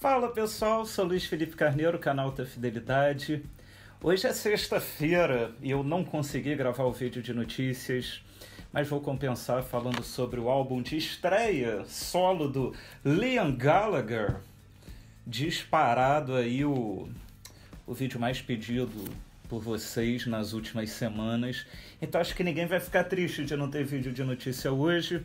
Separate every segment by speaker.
Speaker 1: Fala pessoal, sou Luiz Felipe Carneiro, canal da Fidelidade. Hoje é sexta-feira e eu não consegui gravar o vídeo de notícias, mas vou compensar falando sobre o álbum de estreia solo do Liam Gallagher. Disparado aí o, o vídeo mais pedido por vocês nas últimas semanas. Então acho que ninguém vai ficar triste de não ter vídeo de notícia hoje.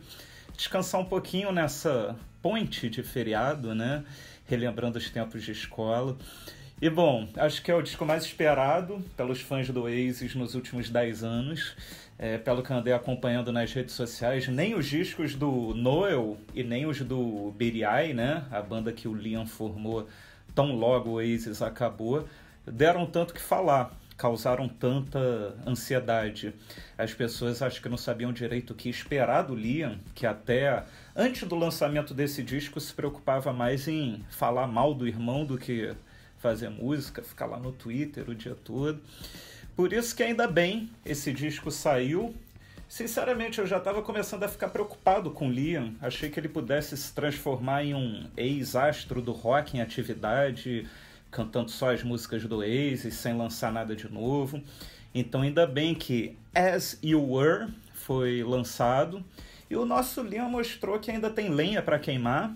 Speaker 1: Descansar um pouquinho nessa ponte de feriado, né? relembrando os tempos de escola. E bom, acho que é o disco mais esperado pelos fãs do Oasis nos últimos 10 anos, é, pelo que andei acompanhando nas redes sociais. Nem os discos do Noel e nem os do Biriai, né? A banda que o Liam formou tão logo o Oasis acabou, deram tanto que falar causaram tanta ansiedade. As pessoas acho que não sabiam direito o que esperar do Liam, que até antes do lançamento desse disco se preocupava mais em falar mal do irmão do que fazer música, ficar lá no Twitter o dia todo. Por isso que ainda bem esse disco saiu. Sinceramente, eu já estava começando a ficar preocupado com o Liam. Achei que ele pudesse se transformar em um ex-astro do rock em atividade, cantando só as músicas do Oasis, sem lançar nada de novo. Então, ainda bem que As You Were foi lançado e o nosso Liam mostrou que ainda tem lenha para queimar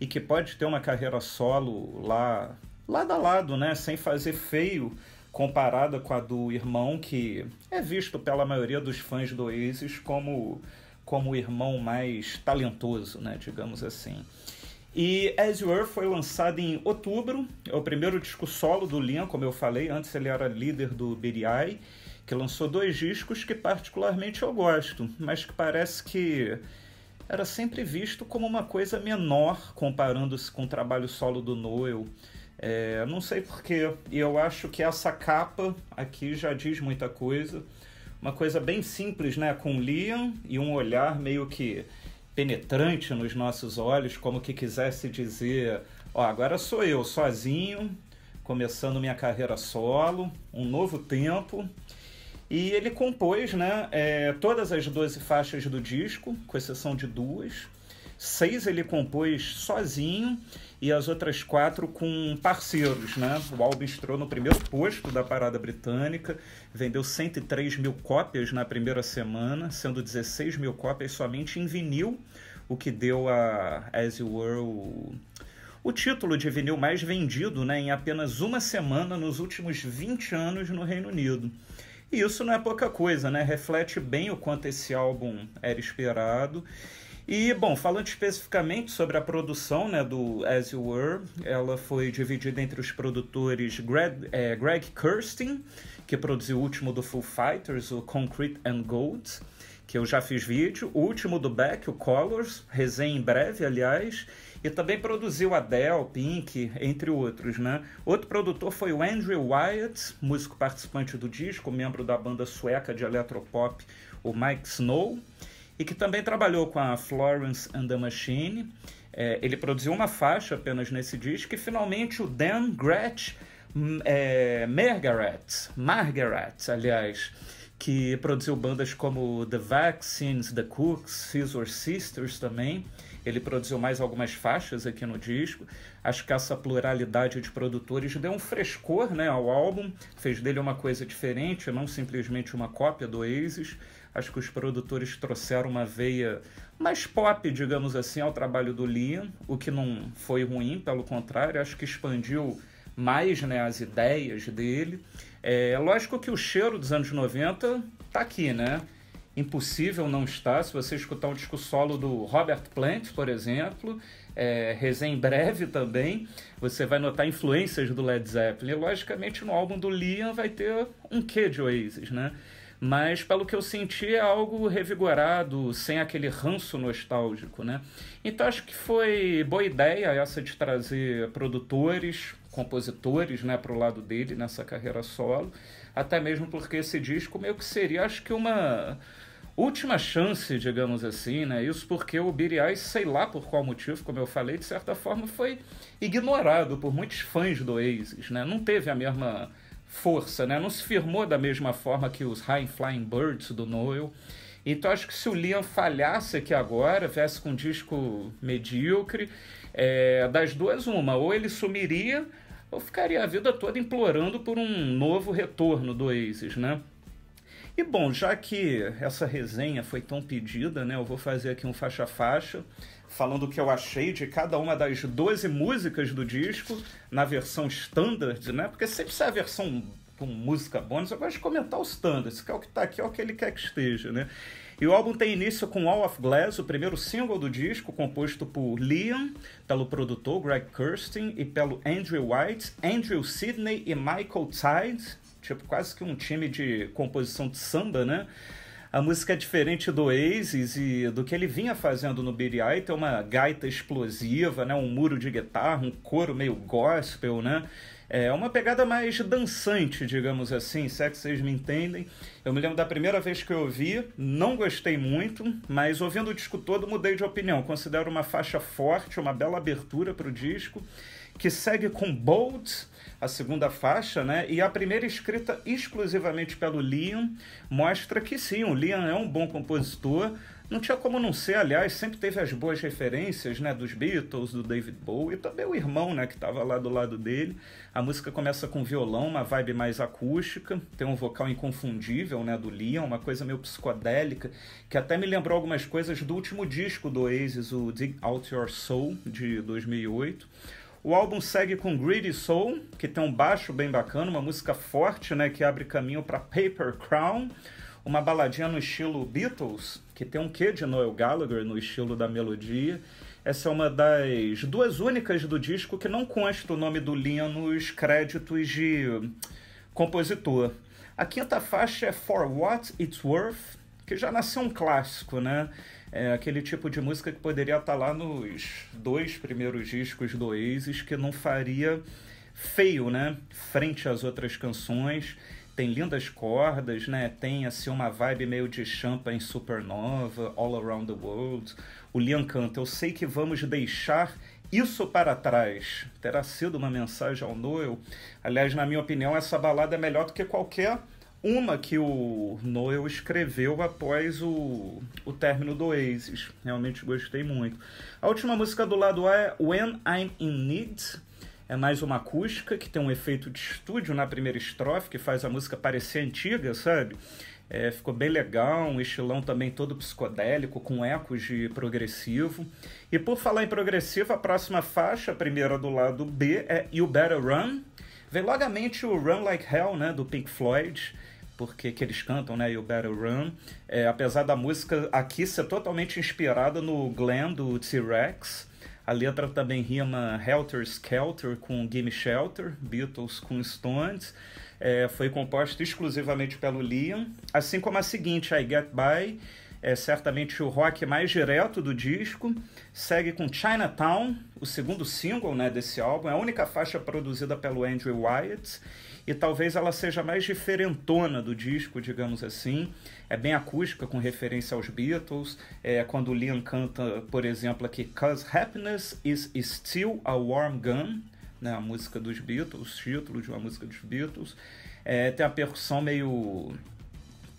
Speaker 1: e que pode ter uma carreira solo lá lado a lado, né, sem fazer feio comparada com a do irmão que é visto pela maioria dos fãs do Oasis como como o irmão mais talentoso, né, digamos assim. E As You Were foi lançado em outubro, é o primeiro disco solo do Liam, como eu falei, antes ele era líder do BDI, que lançou dois discos que particularmente eu gosto, mas que parece que era sempre visto como uma coisa menor comparando-se com o trabalho solo do Noel. É, não sei porquê, e eu acho que essa capa aqui já diz muita coisa. Uma coisa bem simples, né? Com Liam e um olhar meio que penetrante nos nossos olhos, como que quisesse dizer: ó, agora sou eu sozinho, começando minha carreira solo, um novo tempo. E ele compôs né, é, todas as 12 faixas do disco, com exceção de duas, seis ele compôs sozinho e as outras quatro com parceiros, né? O álbum estreou no primeiro posto da parada britânica, vendeu 103 mil cópias na primeira semana, sendo 16 mil cópias somente em vinil, o que deu a As You Were o, o título de vinil mais vendido né, em apenas uma semana nos últimos 20 anos no Reino Unido. E isso não é pouca coisa, né? Reflete bem o quanto esse álbum era esperado e, bom, falando especificamente sobre a produção né, do As You Were, ela foi dividida entre os produtores Greg, é, Greg Kirsten, que produziu o último do Foo Fighters, o Concrete and Gold, que eu já fiz vídeo, o último do Beck, o Colors, resenha em breve, aliás, e também produziu Adele, Pink, entre outros, né? Outro produtor foi o Andrew Wyatt, músico participante do disco, membro da banda sueca de eletropop, o Mike Snow, e que também trabalhou com a Florence and the Machine. É, ele produziu uma faixa apenas nesse disco e finalmente o Dan Gretsch hum, é, Margaret, Margaret, aliás, que produziu bandas como The Vaccines, The Cooks, Scissor Sisters também. Ele produziu mais algumas faixas aqui no disco. Acho que essa pluralidade de produtores deu um frescor né, ao álbum, fez dele uma coisa diferente, não simplesmente uma cópia do Oasis. Acho que os produtores trouxeram uma veia mais pop, digamos assim, ao trabalho do Liam, o que não foi ruim, pelo contrário, acho que expandiu mais né, as ideias dele. É lógico que o cheiro dos anos 90 tá aqui, né? impossível não estar. Se você escutar um disco solo do Robert Plant, por exemplo, é, resenha em breve também, você vai notar influências do Led Zeppelin. E, logicamente, no álbum do Liam vai ter um quê de Oasis, né? mas pelo que eu senti é algo revigorado, sem aquele ranço nostálgico, né? Então acho que foi boa ideia essa de trazer produtores, compositores, né, para o lado dele nessa carreira solo, até mesmo porque esse disco meio que seria, acho que uma última chance, digamos assim, né? Isso porque o Billy sei lá por qual motivo, como eu falei, de certa forma foi ignorado por muitos fãs do Oasis, né? Não teve a mesma força, né? Não se firmou da mesma forma que os High Flying Birds do Noel. Então acho que se o Liam falhasse aqui agora, viesse com um disco medíocre, é, das duas uma, ou ele sumiria ou ficaria a vida toda implorando por um novo retorno do Oasis, né? E bom, já que essa resenha foi tão pedida, né, eu vou fazer aqui um faixa faixa, falando o que eu achei de cada uma das 12 músicas do disco na versão standard, né? Porque sempre sai a versão com música bônus, eu gosto de comentar os standards, que é o que está aqui, é o que ele quer que esteja, né? E o álbum tem início com All of Glass, o primeiro single do disco, composto por Liam, pelo produtor Greg Kirsten e pelo Andrew White, Andrew Sidney e Michael Tide, tipo quase que um time de composição de samba, né? A música é diferente do Oasis e do que ele vinha fazendo no Billy Tem uma gaita explosiva, né? um muro de guitarra, um coro meio gospel, né? É uma pegada mais dançante, digamos assim, se é que vocês me entendem. Eu me lembro da primeira vez que eu ouvi, não gostei muito, mas ouvindo o disco todo mudei de opinião. Considero uma faixa forte, uma bela abertura para o disco que segue com Bolt, a segunda faixa, né? E a primeira escrita exclusivamente pelo Liam mostra que sim, o Liam é um bom compositor. Não tinha como não ser, aliás, sempre teve as boas referências, né, dos Beatles, do David Bowie e também o irmão, né, que estava lá do lado dele. A música começa com violão, uma vibe mais acústica, tem um vocal inconfundível, né, do Liam, uma coisa meio psicodélica, que até me lembrou algumas coisas do último disco do Oasis, o Dig Out Your Soul, de 2008. O álbum segue com Greedy Soul, que tem um baixo bem bacana, uma música forte, né, que abre caminho para Paper Crown, uma baladinha no estilo Beatles, que tem um quê de Noel Gallagher no estilo da melodia. Essa é uma das duas únicas do disco que não consta o nome do Liam nos créditos de compositor. A quinta faixa é For What It's Worth, que já nasceu um clássico, né? é aquele tipo de música que poderia estar tá lá nos dois primeiros discos do Oasis, que não faria feio, né? Frente às outras canções. Tem lindas cordas, né? Tem assim uma vibe meio de Champagne Supernova, All Around the World. O Liam canta, eu sei que vamos deixar isso para trás. Terá sido uma mensagem ao Noel. Aliás, na minha opinião, essa balada é melhor do que qualquer uma que o Noel escreveu após o, o término do Oasis. Realmente gostei muito. A última música do lado A é When I'm in Need. É mais uma acústica que tem um efeito de estúdio na primeira estrofe, que faz a música parecer antiga, sabe? É, ficou bem legal, um estilão também todo psicodélico, com ecos de progressivo. E por falar em progressivo, a próxima faixa, a primeira do lado B, é You Better Run. Vem logo à mente o Run Like Hell, né, do Pink Floyd porque que eles cantam, né? You Better Run. É, apesar da música aqui ser totalmente inspirada no Glenn do T-Rex. A letra também rima Helter Skelter com Gimme Shelter, Beatles com Stones. É, foi composta exclusivamente pelo Liam, assim como a seguinte, I Get By, é certamente o rock mais direto do disco. Segue com Chinatown, o segundo single né, desse álbum, é a única faixa produzida pelo Andrew Wyatt e talvez ela seja mais diferentona do disco, digamos assim. É bem acústica, com referência aos Beatles. É, quando o Liam canta, por exemplo, aqui, Cause Happiness is Still a Warm Gun, né, a música dos Beatles, título de uma música dos Beatles. É, tem a percussão meio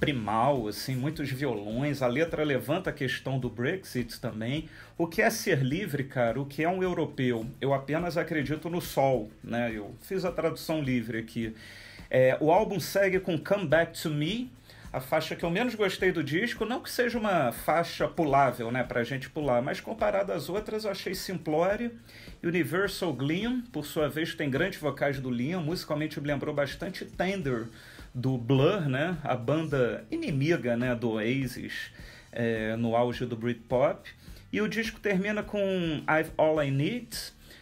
Speaker 1: primal, assim, muitos violões. A letra levanta a questão do Brexit também. O que é ser livre, cara? O que é um europeu? Eu apenas acredito no sol, né? Eu fiz a tradução livre aqui. É, o álbum segue com Come Back to Me, a faixa que eu menos gostei do disco, não que seja uma faixa pulável, né, pra gente pular, mas comparada às outras, eu achei simplório. Universal Gleam, por sua vez, tem grandes vocais do Liam, musicalmente me lembrou bastante Tender, do Blur, né? A banda inimiga, né? Do Oasis é, no auge do Britpop. E o disco termina com I've All I Need,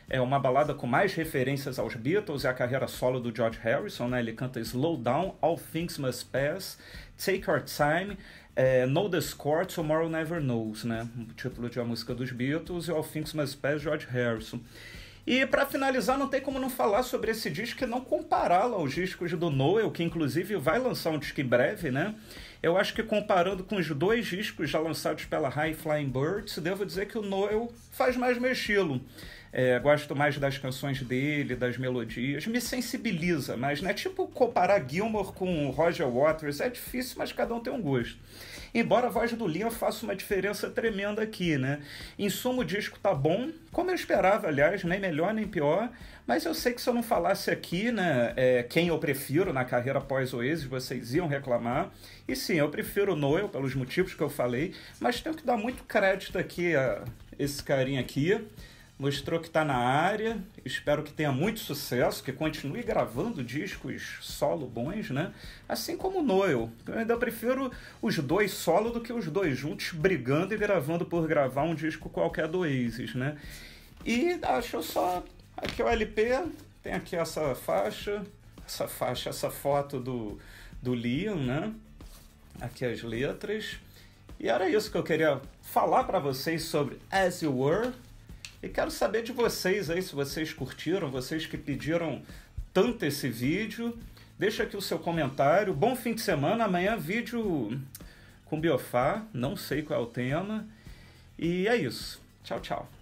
Speaker 1: é uma balada com mais referências aos Beatles e à carreira solo do George Harrison, né? Ele canta Slow Down, All Things Must Pass, Take Your Time, é, Know the Score, Tomorrow Never Knows, né? O título de uma música dos Beatles e All Things Must Pass, George Harrison. E para finalizar, não tem como não falar sobre esse disco e não compará-lo aos discos do Noel, que inclusive vai lançar um disco em breve, né? Eu acho que comparando com os dois discos já lançados pela High Flying Birds, devo dizer que o Noel faz mais meu estilo. É, gosto mais das canções dele, das melodias. Me sensibiliza mas né? Tipo comparar Gilmour com Roger Waters é difícil, mas cada um tem um gosto. Embora a voz do Liam faça uma diferença tremenda aqui, né? Em suma, o disco tá bom, como eu esperava, aliás, nem melhor nem pior. Mas eu sei que se eu não falasse aqui, né, é, quem eu prefiro na carreira pós Oasis, vocês iam reclamar. E sim, eu prefiro Noel pelos motivos que eu falei, mas tenho que dar muito crédito aqui a esse carinha aqui mostrou que está na área. Espero que tenha muito sucesso, que continue gravando discos solo bons, né? Assim como o Noel. Eu ainda prefiro os dois solo do que os dois juntos brigando e gravando por gravar um disco qualquer do Oasis, né? E acho só aqui o LP, tem aqui essa faixa, essa faixa, essa foto do, do Liam, né? Aqui as letras. E era isso que eu queria falar para vocês sobre As You Were, e quero saber de vocês aí, se vocês curtiram, vocês que pediram tanto esse vídeo. Deixa aqui o seu comentário. Bom fim de semana. Amanhã vídeo com Biofá. Não sei qual é o tema. E é isso. Tchau, tchau.